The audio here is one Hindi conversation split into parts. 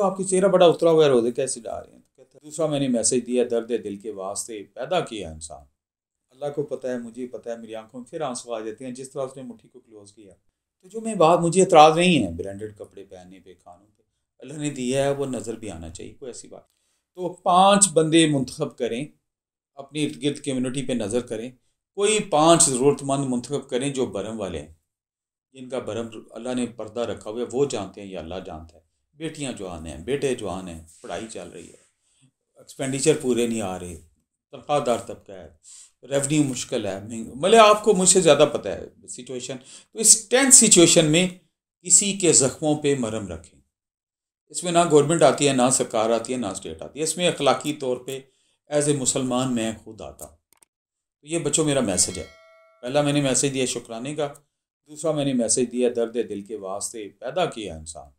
कहा आपकी चेहरा बड़ा उतरा हुआ है रोजे कैसे डाल रहे हैं कहते दूसरा मैंने मैसेज दिया दर्द दिल के वास्ते पैदा किया इंसान अल्लाह को पता है मुझे पता है मेरी आंखों में फिर आंसू आ जाते हैं जिस तरह उसने मुठ्ठी को क्लोज किया तो जो मैं बात मुझे एतराज़ नहीं है ब्रांडेड कपड़े पहनने पे खानों पे अल्लाह ने दिया है वो नज़र भी आना चाहिए कोई ऐसी बात तो पाँच बंदे मंतखब करें अपने इर्द गिर्द कम्यूनिटी पर नज़र करें कोई पाँच ज़रूरतमंद मंतखब करें जो भरम वाले हैं जिनका भरम अल्लाह ने पर्दा रखा हुआ है वो जानते हैं या अल्लाह जानता है बेटियां जवान हैं बेटे जवान हैं पढ़ाई चल रही है एक्सपेंडिचर पूरे नहीं आ रहे तनख्वाहदार तबका है रेवेन्यू मुश्किल है मतलब आपको मुझसे ज़्यादा पता है सिचुएशन तो इस टेंथ सिचुएशन में किसी के ज़ख्मों पे मरम रखें इसमें ना गवर्नमेंट आती है ना सरकार आती है ना स्टेट आती है इसमें अखलाकी तौर पे एज ए मुसलमान मैं खुद आता हूँ तो ये बच्चों मेरा मैसेज है पहला मैंने मैसेज दिया शुक्राने का दूसरा मैंने मैसेज दिया दर्द दिल के वास्ते पैदा किया इंसान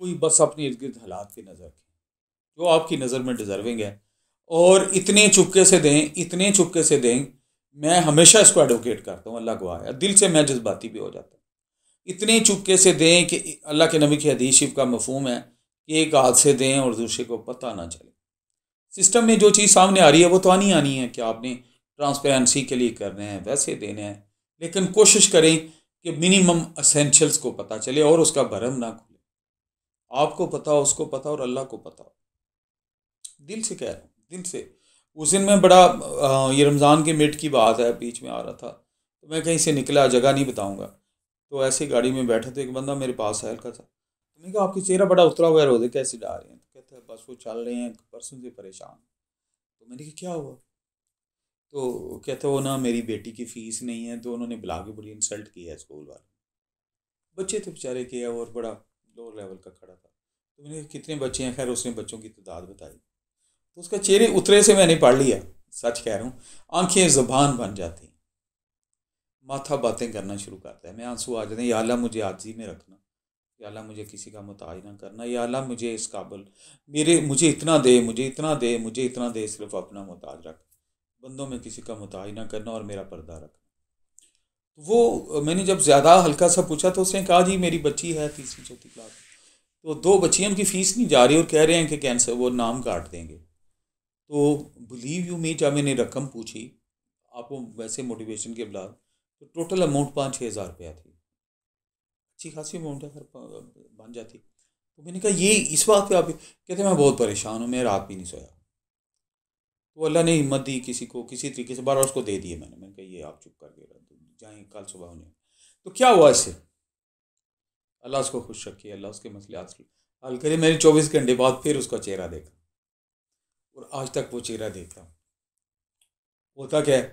कोई बस अपने इर्द गिर्द हालात की नज़र रखें जो आपकी नज़र में डिज़र्विंग है और इतने चुपके से दें इतने चुपके से दें मैं हमेशा इसको एडवोकेट करता हूँ अल्लाह को आया दिल से मैं जज्बाती भी हो जाता हूँ इतने चुपके से दें कि अल्लाह के नबी की हदीस शिफ का मफहम है कि एक हाथ से दें और दूसरे को पता ना चले सिस्टम में जो चीज़ सामने आ रही है वो तो आनी आनी है कि आपने ट्रांसपेरेंसी के लिए करने हैं वैसे देने हैं लेकिन कोशिश करें कि मिनिमम असेंशल्स को पता चले और उसका भरम ना आपको पता हो उसको पता और अल्लाह को पता हो दिल से कह रहा हूँ दिल से उस दिन मैं बड़ा ये रमज़ान के मिट की बात है बीच में आ रहा था तो मैं कहीं से निकला जगह नहीं बताऊँगा तो ऐसे गाड़ी में बैठा तो एक बंदा मेरे पास है हल्का सा तो मैंने कहा आपकी चेहरा बड़ा उतरा हुआ रोजे कैसे डाल रहे हैं तो कहते हैं बस वो चल रहे हैं परसों से परेशान तो मैंने कहा क्या हुआ तो कहते वो ना मेरी बेटी की फ़ीस नहीं है तो उन्होंने बुला के बड़ी इंसल्ट किया है स्कूल वाले बच्चे तो बेचारे के और बड़ा लोअर लेवल का खड़ा था तो मैंने कितने बच्चे हैं खैर उसने बच्चों की तादाद बताई तो उसका चेहरे उतरे से मैंने पढ़ लिया सच कह रहा हूँ आंखें जबान बन जाती हैं माथा बातें करना शुरू करता है मैं आंसू आ जाते हैं या अल्लाह मुझे आजी में रखना या अल्लाह मुझे किसी का मोहताज ना करना या अल्लाह मुझे इस काबल मेरे मुझे इतना दे मुझे इतना दे मुझे इतना दे सिर्फ अपना मोहताज रख बंदों में किसी का मोहताज ना करना और मेरा पर्दा रखना तो वो मैंने जब ज़्यादा हल्का सा पूछा तो उसने कहा जी मेरी बच्ची है तीसरी चौथी क्लास तो दो बच्चियाँ उनकी फ़ीस नहीं जा रही और कह रहे हैं कि कैंसर वो नाम काट देंगे तो बिलीव यू मी जब मैंने रकम पूछी आपको वैसे मोटिवेशन के बाद तो टोटल अमाउंट पाँच छः हज़ार रुपया थी अच्छी खासी अमाउंट है हर बन जाती तो मैंने कहा ये इस बात पे आप कहते मैं बहुत परेशान हूँ मैं रात भी नहीं सोया तो अल्लाह ने हिम्मत दी किसी को किसी तरीके से बारह उसको दे दिए मैंने मैंने कहा ये आप चुप करके रख दो जाएँ कल सुबह हो तो क्या हुआ इसे अल्लाह उसको खुश रखिए अल्लाह उसके मसले हल करे मैंने चौबीस घंटे बाद फिर उसका चेहरा देखा और आज तक वो चेहरा देखता होता क्या है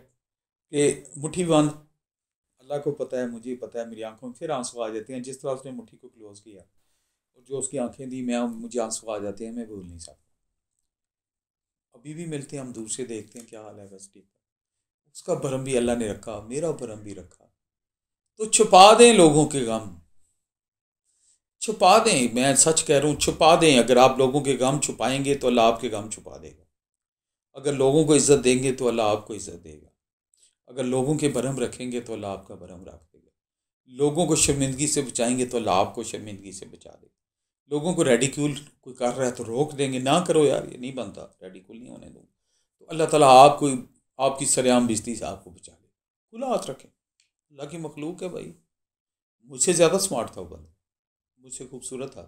कि मुट्ठी बंद अल्लाह को पता है मुझे पता है मेरी आंखों में फिर आंसू आ जाते हैं जिस तरह उसने मुट्ठी को क्लोज़ किया और जो उसकी आंखें दी मैं मुझे आंसू आ जाते हैं मैं भूल नहीं सकता अभी भी मिलते हैं हम दूर से देखते हैं क्या हाल है बस ठीक उसका भरम भी अल्लाह ने रखा मेरा भरम भी रखा तो छुपा दें लोगों के गम छुपा दें मैं सच कह रहा हूँ छुपा दें अगर आप लोगों के गम छुपाएंगे तो अल्लाह आपके गम छुपा देगा अगर लोगों को इज़्ज़त देंगे तो अल्लाह आपको इज़्ज़त देगा अगर लोगों के भरम रखेंगे तो अल्लाह आपका भरम रख देगा लोगों को शर्मिंदगी से बचाएंगे तो अल्लाह आपको शर्मिंदगी से बचा देगा लोगों को रेडिक्यूल कोई कर रहा है तो रोक देंगे ना करो यार ये नहीं बनता रेडिक्यूल नहीं होने दूंगा तो अल्लाह ताला आपको आपकी सरेआम बिजली से आपको बचा ले खुला हाथ रखें अल्लाह की मखलूक है भाई मुझसे ज़्यादा स्मार्ट था वो बंदा मुझसे खूबसूरत था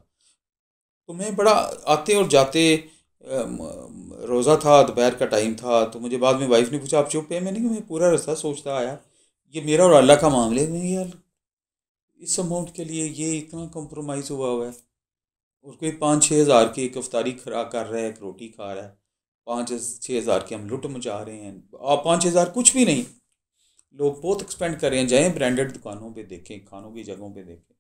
तो मैं बड़ा आते और जाते रोज़ा था दोपहर का टाइम था तो मुझे बाद में वाइफ ने पूछा आप चुप है मैंने कि मैं पूरा रास्ता सोचता आया ये मेरा और अल्लाह का मामले में यार इस अमाउंट के लिए ये इतना कम्प्रोमाइज़ हुआ हुआ है और कोई पाँच छः हज़ार की एक अफ्तारी खरा कर रहा है एक रोटी खा रहा है पाँच छः हज़ार के हम लुट मचा रहे हैं आप पाँच हज़ार कुछ भी नहीं लोग बहुत एक्सपेंड कर रहे हैं जाएँ ब्रांडेड दुकानों पे देखें खानों की जगहों पे देखें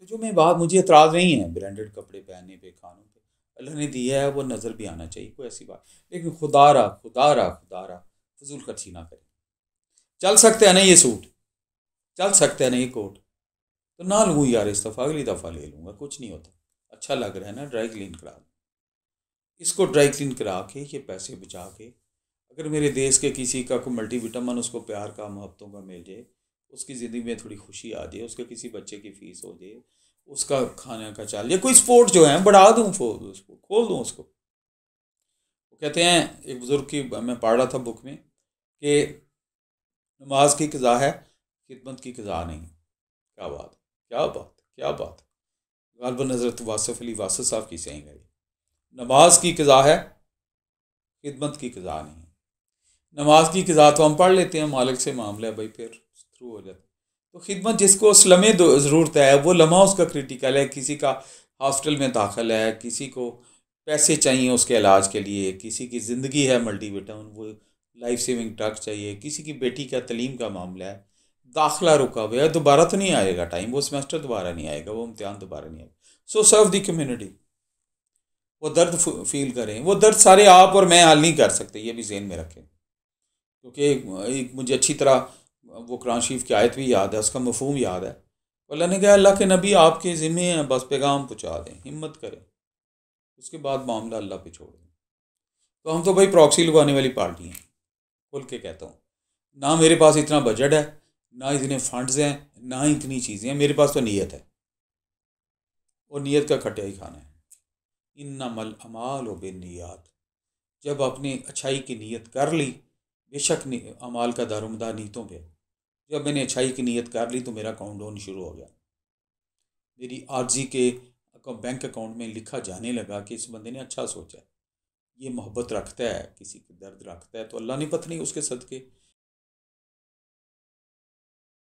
तो जो मैं बात मुझे एतराज़ नहीं है ब्रांडेड कपड़े पहनने पे खानों पे अल्लाह ने दिया है वो नज़र भी आना चाहिए कोई ऐसी बात लेकिन खुदा रहा खुदा रहा खुदा रहा फजूल खर्ची ना करें चल सकते हैं ना ये सूट चल सकते हैं ना ये कोट तो ना लूँ यार इस दफ़ा अगली दफ़ा ले लूँगा कुछ नहीं होता अच्छा लग रहा है ना ड्राई क्लीन करा इसको ड्राई क्लीन करा के ये पैसे बचा के अगर मेरे देश के किसी का को मल्टीविटामिन उसको प्यार का मोहब्बतों का मिल जाए उसकी ज़िंदगी में थोड़ी खुशी आ जाए उसके किसी बच्चे की फ़ीस हो जाए उसका खाने का चाल या कोई स्पोर्ट जो है बढ़ा दूँ उसको खोल दूँ उसको वो कहते हैं एक बुज़ुर्ग की मैं पढ़ रहा था बुक में कि नमाज की कज़ा है खिदमत की कज़ा नहीं क्या बात क्या बात क्या बात गालबा नज़रत वासफ़ अली वासफ़ साहब की सही गई नमाज की कज़ा है खिदमत की कज़ा नहीं है नमाज की कज़ा तो हम पढ़ लेते हैं मालिक से मामला है भाई फिर थ्रू हो जाता तो खिदमत जिसको उस लम्हे ज़रूरत है वो लम्हा उसका क्रिटिकल है किसी का हॉस्टल में दाखिल है किसी को पैसे चाहिए उसके इलाज के लिए किसी की ज़िंदगी है मल्टीविटामिन वो लाइफ सेविंग ड्रग चाहिए किसी की बेटी का तलीम का मामला है दाखला रुका हुआ है दोबारा तो नहीं आएगा टाइम वो सेमेस्टर दोबारा नहीं आएगा वो इम्तहान दोबारा नहीं आएगा सो सर्व दी कम्युनिटी वो दर्द फील करें वो दर्द सारे आप और मैं हाल नहीं कर सकते ये भी जेन में रखें क्योंकि एक मुझे अच्छी तरह वो कुरान शरीफ की आयत भी याद है उसका मफहम याद है अल्लाह ने कहा अल्लाह के नबी आपके ज़िम्मे हैं बस पैगाम पहुँचा दें हिम्मत करें उसके बाद मामला अल्लाह पे छोड़ दें तो हम तो भाई प्रॉक्सी लगाने वाली पार्टी हैं खुल के कहता हूँ ना मेरे पास इतना बजट है ना इतने फंड्स हैं ना इतनी चीज़ें हैं मेरे पास तो नीयत है और नीयत का खटिया ही खाना है इन मल अमाल बिनियात जब आपने अच्छाई की नीयत कर ली बेशक अमाल का दारोमदार नीतों पे जब मैंने अच्छाई की नीयत कर ली तो मेरा अकाउंट ऑन शुरू हो गया मेरी आर्जी के बैंक अकाउंट में लिखा जाने लगा कि इस बंदे ने अच्छा सोचा ये मोहब्बत रखता है किसी के दर्द रखता है तो अल्लाह ने पत्नी उसके सदके